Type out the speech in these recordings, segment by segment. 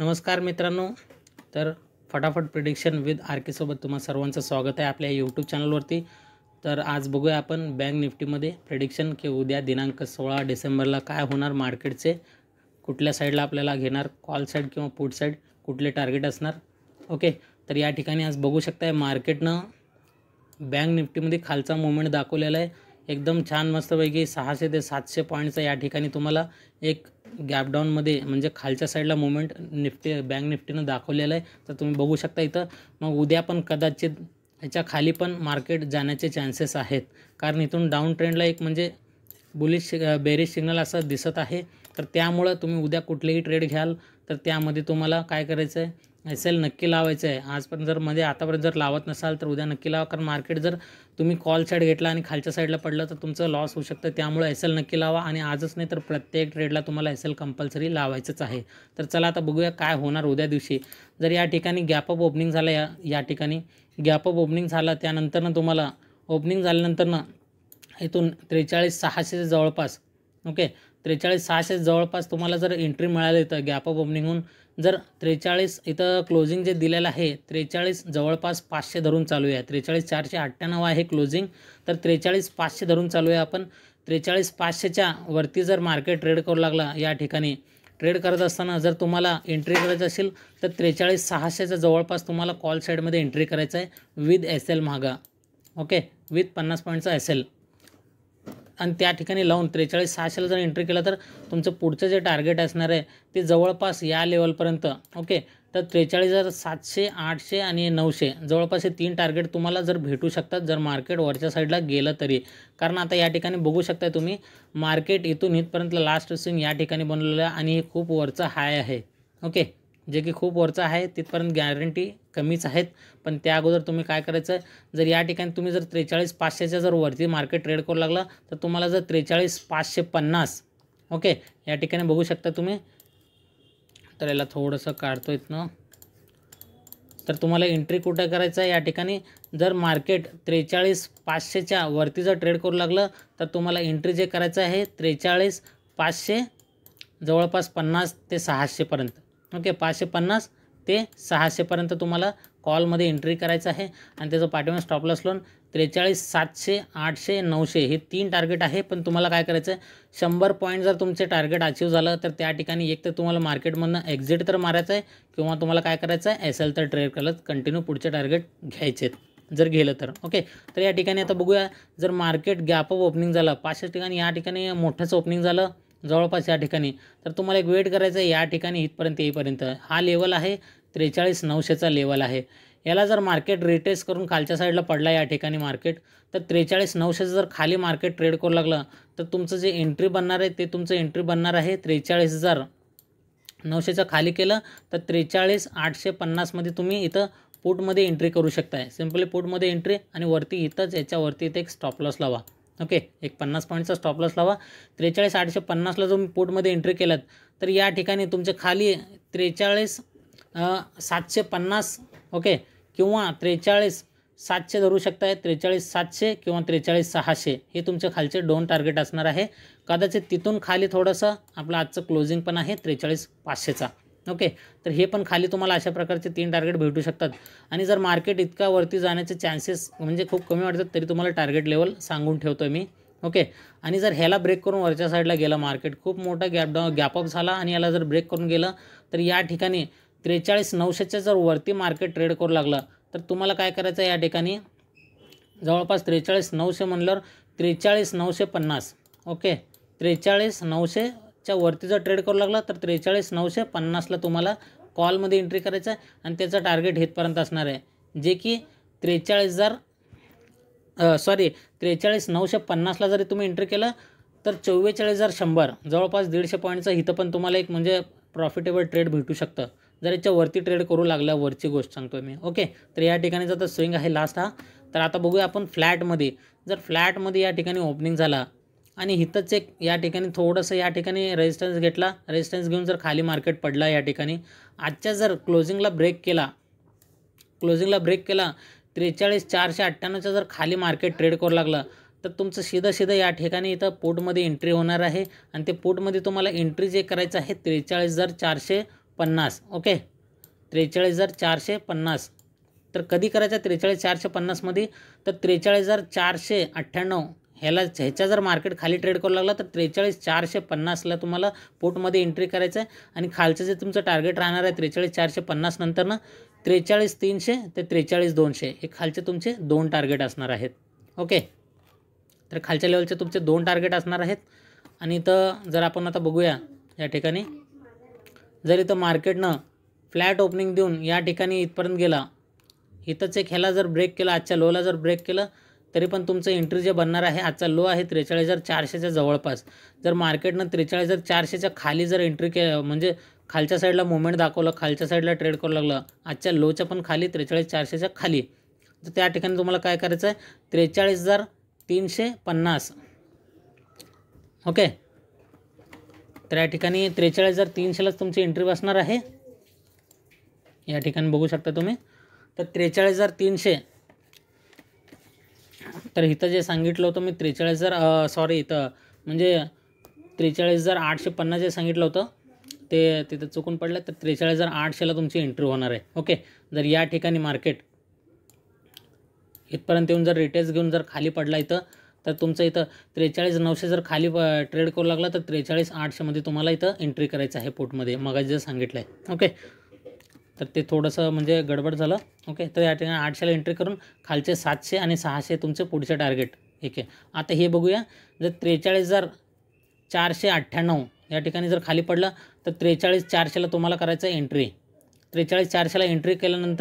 नमस्कार मित्रांनो तर फटाफट प्रिडिक्शन विथ आर केसोबत तुम्हा सर्वांचं स्वागत आहे आपल्या यूट्यूब चॅनलवरती तर आज बघूया आपण बँक निफ्टीमध्ये प्रिडिक्शन की उद्या दिनांक सोळा डिसेंबरला काय होणार मार्केटचे कुठल्या साईडला आपल्याला घेणार कॉल साईड किंवा पुट साईड कुठले टार्गेट असणार ओके तर या ठिकाणी आज बघू शकताय मार्केटनं बँक निफ्टीमध्ये खालचा मुवमेंट दाखवलेला आहे एकदम छान मस्तपैकी सहाशे ते सातशे पॉईंटचा या ठिकाणी तुम्हाला एक गॅपडाऊनमध्ये म्हणजे खालच्या साईडला मुवमेंट निफ्टी बँक निफ्टीनं दाखवलेलं आहे तर तुम्ही बघू शकता इथं मग उद्या पण कदाचित ह्याच्या खाली पण मार्केट जाण्याचे चान्सेस आहेत कारण इथून डाऊन ट्रेंडला एक म्हणजे बुलिश बेरिश सिग्नल असं दिसत आहे तर त्यामुळं तुम्ही उद्या कुठलेही ट्रेड घ्याल तर त्यामध्ये तुम्हाला काय करायचं आहे एस एल नक्की लावायचं आहे आजपर्यंत जर मध्ये आतापर्यंत जर लावत नसाल तर उद्या नक्की लावा कारण मार्केट जर तुम्ही कॉल साईड घेतला आणि खालच्या साईडला पडलं तर तुमचं लॉस होऊ शकतं त्यामुळे एस एल नक्की लावा आणि आजच नाही तर प्रत्येक ट्रेडला तुम्हाला एस एल कंपल्सरी लावायचंच आहे तर चला आता बघूया काय होणार उद्या दिवशी जर या ठिकाणी गॅपअप ओपनिंग झालं या या ठिकाणी गॅपअप ओपनिंग झालं त्यानंतरनं तुम्हाला ओपनिंग झाल्यानंतरनं इथून त्रेचाळीस सहाशेच्या जवळपास ओके त्रेचाळीस सहाशे जवळपास तुम्हाला जर एंट्री मिळाली इथं गॅप ऑफ ओपनिंगहून जर त्रेचाळीस इथं क्लोजिंग जे दिलेलं आहे त्रेचाळीस जवळपास पाचशे धरून चालू आहे त्रेचाळीस चारशे अठ्ठ्याण्णव आहे क्लोजिंग तर त्रेचाळीस पाचशे धरून चालू आहे आपण त्रेचाळीस पाचशेच्या वरती जर मार्केट ट्रेड करू लागला या ठिकाणी ट्रेड करत असताना जर तुम्हाला एंट्री करायचं असेल तर त्रेचाळीस सहाशेच्या जवळपास तुम्हाला कॉल साईडमध्ये एंट्री करायचं आहे विथ एस एल महागा ओके विथ पन्नास पॉईंटचा एस एल आणि त्या ठिकाणी लावून त्रेचाळीस सहाशेला जर एंट्री केलं तर तुमचं पुढचं जे टार्गेट असणार आहे ते जवळपास या लेवलपर्यंत ओके तर त्रेचाळीस हजार सातशे आठशे आणि नऊशे जवळपास हे तीन टार्गेट तुम्हाला जर भेटू शकतात जर मार्केट वरच्या साईडला गेलं तरी कारण आता या ठिकाणी बघू शकता तुम्ही मार्केट इथून इथपर्यंत लास्ट सीन या ठिकाणी बनवलेलं आहे आणि हे खूप वरचं हाय आहे ओके जे की खूप वरचं आहे तिथपर्यंत गॅरंटी कमीच आहेत पण त्या अगोदर तुम्ही काय करायचं आहे जर या ठिकाणी तुम्ही जर त्रेचाळीस पाचशेच्या जर वरती मार्केट ट्रेड करू लागला तर तुम्हाला जर त्रेचाळीस पाचशे पन्नास ओके या ठिकाणी बघू शकता तुम्ही तर याला थोडंसं काढतो इथनं तर तुम्हाला एंट्री कुठे करायचं आहे या ठिकाणी जर मार्केट त्रेचाळीस पाचशेच्या वरती जर ट्रेड करू लागलं तर तुम्हाला एंट्री जे करायचं आहे त्रेचाळीस पाचशे जवळपास पन्नास ते सहाशेपर्यंत ओके पाचशे पन्नास ते सहाशेपर्यंत तुम्हाला कॉलमध्ये एंट्री करायचं आहे आणि त्याचं पाठीमागे स्टॉपलॉस लोन त्रेचाळीस सातशे आठशे नऊशे हे तीन टार्गेट आहे पण तुम्हाला काय करायचं आहे शंभर पॉईंट जर तुमचे टार्गेट अचीव झालं तर त्या ठिकाणी एक तर तुम्हाला मार्केटमधनं एक्झिट तर मारायचं आहे किंवा तुम्हाला काय करायचं आहे एस एल तर ट्रेड करत कंटिन्यू पुढचे टार्गेट घ्यायचे जर गेलं तर ओके तर या ठिकाणी आता बघूया जर मार्केट गॅप ऑफ ओपनिंग झालं पाचशे ठिकाणी या ठिकाणी मोठंच ओपनिंग झालं जवळपास या ठिकाणी तर तुम्हाला एक वेट करायचं आहे या ठिकाणी इथपर्यंत येईपर्यंत हा लेवल आहे त्रेचाळीस नऊशेचा लेवल आहे याला जर मार्केट रिटेस्ट करून खालच्या साईडला पडला या ठिकाणी मार्केट तर त्रेचाळीस नऊशेचं जर खाली मार्केट ट्रेड करू लागलं तर तुमचं जे एंट्री बनणार आहे ते तुमचं एंट्री बनणार आहे त्रेचाळीस हजार नऊशेचं खाली केलं तर त्रेचाळीस आठशे पन्नासमध्ये तुम्ही इथं पुटमध्ये एंट्री करू शकताय सिम्पली पुटमध्ये एंट्री आणि वरती इथंच याच्यावरती इथे एक स्टॉप लॉस लावा ओके एक पन्नास पॉईंटचा स्टॉप लावा त्रेचाळीस आठशे पन्नासला जो मी पोटमध्ये एंट्री केलात तर या ठिकाणी तुमचे खाली त्रेचाळीस सातशे पन्नास ओके किंवा त्रेचाळीस सातशे धरू शकताय त्रेचाळीस सातशे किंवा त्रेचाळीस सहाशे हे तुमचे खालचे दोन टार्गेट असणार आहे कदाचित तिथून खाली थोडंसं आपलं आजचं क्लोजिंग पण आहे त्रेचाळीस पाचशेचा ओके तर हे पण खाली तुम्हाला अशा प्रकारचे तीन टार्गेट भेटू शकतात आणि जर मार्केट इतका वरती जाण्याचे चान्सेस म्हणजे खूप कमी वाटतात तरी तुम्हाला टार्गेट लेवल सांगून ठेवतो आहे मी ओके आणि जर ह्याला ब्रेक करून वरच्या साईडला गेला मार्केट खूप मोठा गॅप डाऊन गॅपअप झाला आणि याला जर ब्रेक करून गेलं तर या ठिकाणी त्रेचाळीस नऊशेच्या जर वरती मार्केट ट्रेड करू लागलं तर तुम्हाला काय करायचं या ठिकाणी जवळपास त्रेचाळीस नऊशे म्हणल्यावर त्रेचाळीस नऊशे पन्नास ओके त्रेचाळीस नऊशे च्या वरती जर ट्रेड करू लागला तर त्रेचाळीस नऊशे पन्नासला तुम्हाला कॉलमध्ये एंट्री करायचं आहे आणि त्याचं टार्गेट हेतपर्यंत असणार आहे जे की त्रेचाळीस हजार सॉरी त्रेचाळीस नऊशे पन्नासला जरी तुम्ही एंट्री केलं तर चव्वेचाळीस हजार शंभर जवळपास दीडशे पॉईंटचं इथं पण तुम्हाला एक म्हणजे प्रॉफिटेबल ट्रेड भेटू शकतं जर याच्या वरती ट्रेड करू लागल्या वरची गोष्ट सांगतो मी ओके तर या ठिकाणी जर स्विंग आहे लास्ट हा तर आता बघूया आपण फ्लॅटमध्ये जर फ्लॅटमध्ये या ठिकाणी ओपनिंग झाला आणि इथंच एक या ठिकाणी थोडंसं या ठिकाणी रेजिस्टन्स घेतला रेजिस्टन्स घेऊन जर खाली मार्केट पडला या ठिकाणी आजच्या जर क्लोजिंगला ब्रेक केला क्लोजिंगला ब्रेक केला त्रेचाळीस चारशे अठ्ठ्याण्णवचा जर खाली मार्केट ट्रेड करू लागलं तर तुमचं सीधं सीधं या ठिकाणी इथं पोटमध्ये एंट्री होणार आहे आणि ते पोटमध्ये तुम्हाला एंट्री जे करायचं आहे त्रेचाळीस हजार चारशे पन्नास ओके त्रेचाळीस हजार चारशे पन्नास तर कधी करायचं त्रेचाळीस चारशे पन्नासमध्ये तर त्रेचाळीस हजार चारशे अठ्ठ्याण्णव ह्याला ह्याचा जर मार्केट खाली ट्रेड करू लागला तर त्रेचाळीस चारशे पन्नासला तुम्हाला पोटमध्ये एंट्री करायचं आहे आणि खालचं जे तुमचं टार्गेट राहणार आहे त्रेचाळीस चारशे पन्नास नंतरनं त्रेचाळीस तीनशे ते त्रेचाळीस दोनशे हे खालचे तुमचे दोन टार्गेट असणार आहेत ओके तर खालच्या लेवलचे तुमचे दोन टार्गेट असणार आहेत आणि इथं जर आपण आता बघूया या ठिकाणी जर इथं मार्केटनं फ्लॅट ओपनिंग देऊन या ठिकाणी इथपर्यंत गेला इथंच एक ह्याला जर ब्रेक केला आजच्या लोला जर ब्रेक केलं तरी पण तुमचं एंट्री जे बनणार आहे आजचा लो आहे त्रेचाळीस हजार चारशेच्या जवळपास जर मार्केटनं त्रेचाळीस हजार चारशेच्या खाली जर एंट्री के म्हणजे खालच्या साईडला मुवमेंट दाखवलं खालच्या साईडला ट्रेड करू लागलं आजच्या लोच्या पण खाली त्रेचाळीस चारशेच्या खाली तर त्या ठिकाणी तुम्हाला काय करायचं आहे त्रेचाळीस हजार तीनशे पन्नास ओके तर या ठिकाणी त्रेचाळीस हजार तीनशेलाच तुमची एंट्री बसणार आहे या ठिकाणी बघू शकता तुम्ही तर त्रेचाळीस हजार तीनशे तर इथं जे सांगितलं होतं मी त्रेचाळीस हजार सॉरी इथं म्हणजे त्रेचाळीस हजार आठशे पन्नास जे सांगितलं होतं ते तिथं चुकून पडलं तर त्रेचाळीस हजार आठशेला तुमची एंट्री होणार आहे ओके जर या ठिकाणी मार्केट इथपर्यंत येऊन जर रिटेल्स घेऊन जर खाली पडला इथं तर तुमचं इथं त्रेचाळीस नऊशे जर खाली ट्रेड करू लागला तर त्रेचाळीस आठशेमध्ये तुम्हाला इथं एंट्री करायचं आहे पोटमध्ये मग जे सांगितलं आहे ओके तर ते थोडंसं म्हणजे गडबड झालं ओके तर या ठिकाणी आठशेला एंट्री करून खालचे सातशे आणि सहाशे तुमचे पुढचे टार्गेट ठीक आहे आता हे बघूया जर त्रेचाळीस हजार चारशे अठ्ठ्याण्णव या ठिकाणी जर खाली पडलं तर त्रेचाळीस चारशेला तुम्हाला करायचं आहे एंट्री त्रेचाळीस चारशेला एंट्री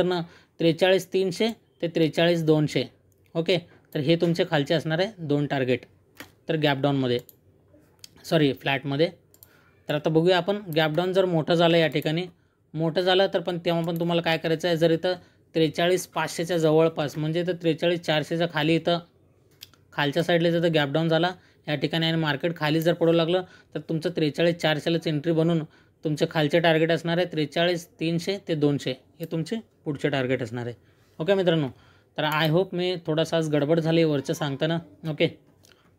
ना त्रेचाळीस तीनशे ते त्रेचाळीस दोनशे ओके तर हे तुमचे खालचे असणार आहे दोन टार्गेट तर गॅपडाऊनमध्ये सॉरी फ्लॅटमध्ये तर आता बघूया आपण गॅपडाऊन जर मोठं झालं या ठिकाणी मोठं झालं तर पण तेव्हा पण तुम्हाला काय करायचं आहे जर इथं त्रेचाळीस पाचशेच्या जवळपास म्हणजे इथं त्रेचाळीस चारशेच्या खाली इथं खालच्या साईडला जर गॅपडाऊन झाला या ठिकाणी आणि मार्केट खाली जर पडू लागलं तर तुमचं त्रेचाळीस चारशेलाच एंट्री बनून तुमचे खालचे टार्गेट असणार आहे त्रेचाळीस तीनशे ते दोनशे हे तुमचे पुढचे टार्गेट असणार आहे ओके मित्रांनो तर आय होप मी थोडासा आज गडबड झाली वरचं सांगताना ओके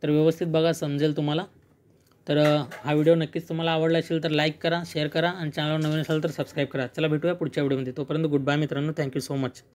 तर व्यवस्थित बघा समजेल तुम्हाला तर हा व्हिडिओ नक्कीच तुम्हाला आवडला असेल तर लाईक करा शेअर करा आणि चॅनलवर नवीन असाल तर सबस्क्राईब करा चला भेटूया पुढच्या व्हिडिओमध्ये तोपर्यंत गुड बाय मित्रांनो थँक्यू सो मच